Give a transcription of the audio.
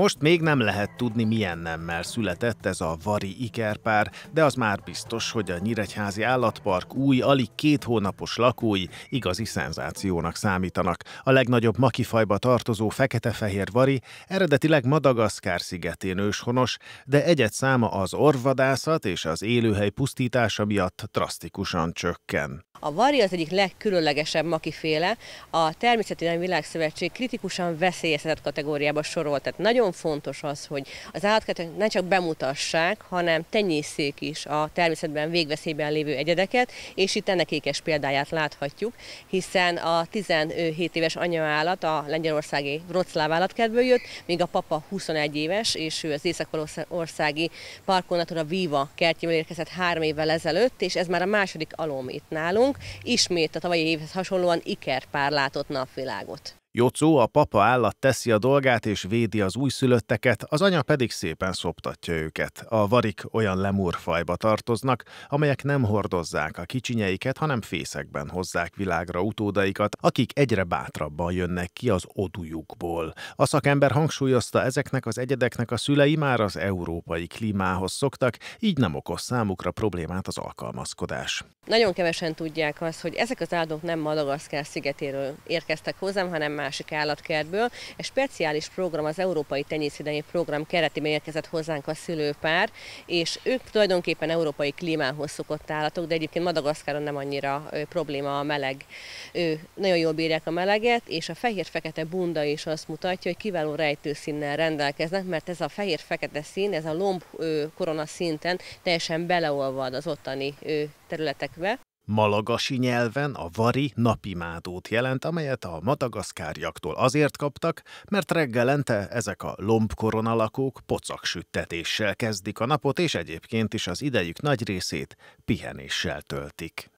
Most még nem lehet tudni, milyen nemmel született ez a vari ikerpár, de az már biztos, hogy a Nyíregyházi Állatpark új, alig két hónapos lakói igazi szenzációnak számítanak. A legnagyobb makifajba tartozó fekete-fehér vari eredetileg Madagaszkár szigetén őshonos, de egyet száma az orvadászat és az élőhely pusztítása miatt drasztikusan csökken. A vari az egyik legkülönlegesebb makiféle, a Természetvédelmi Világszövetség kritikusan veszélyeztetett kategóriába sorolt, tehát nagyon nagyon fontos az, hogy az állatkertek ne csak bemutassák, hanem tenyészék is a természetben végveszélyben lévő egyedeket, és itt ennek ékes példáját láthatjuk, hiszen a 17 éves anyaállat a lengyelországi Wroclaw állatkertből jött, míg a papa 21 éves, és ő az észak-országi Parkon a Viva kertjéből érkezett három évvel ezelőtt, és ez már a második alom itt nálunk. Ismét a tavalyi évhez hasonlóan ikerpár látott napvilágot. Jocó, a papa állat teszi a dolgát és védi az újszülötteket, az anya pedig szépen szoptatja őket. A varik olyan lemurfajba tartoznak, amelyek nem hordozzák a kicsinyeiket, hanem fészekben hozzák világra utódaikat, akik egyre bátrabban jönnek ki az odujukból. A szakember hangsúlyozta, ezeknek az egyedeknek a szülei már az európai klímához szoktak, így nem okoz számukra problémát az alkalmazkodás. Nagyon kevesen tudják azt, hogy ezek az állatok nem Madagaszkár szigetéről érkeztek hozzám, hanem másik állatkertből. Egy speciális program, az Európai Tenyészvédelmi Program keretében érkezett hozzánk a szülőpár, és ők tulajdonképpen európai klímához szokott állatok, de egyébként Madagaszkáron nem annyira probléma a meleg. Ő nagyon jól bírják a meleget, és a fehér-fekete bunda is azt mutatja, hogy kiváló rejtőszínnel rendelkeznek, mert ez a fehér-fekete szín, ez a lomb korona szinten teljesen beleolvad az ottani területekbe malagasi nyelven a vari napimádót jelent, amelyet a madagaszkáriaktól azért kaptak, mert reggelente ezek a lombkoronalakók süttetéssel kezdik a napot, és egyébként is az idejük nagy részét pihenéssel töltik.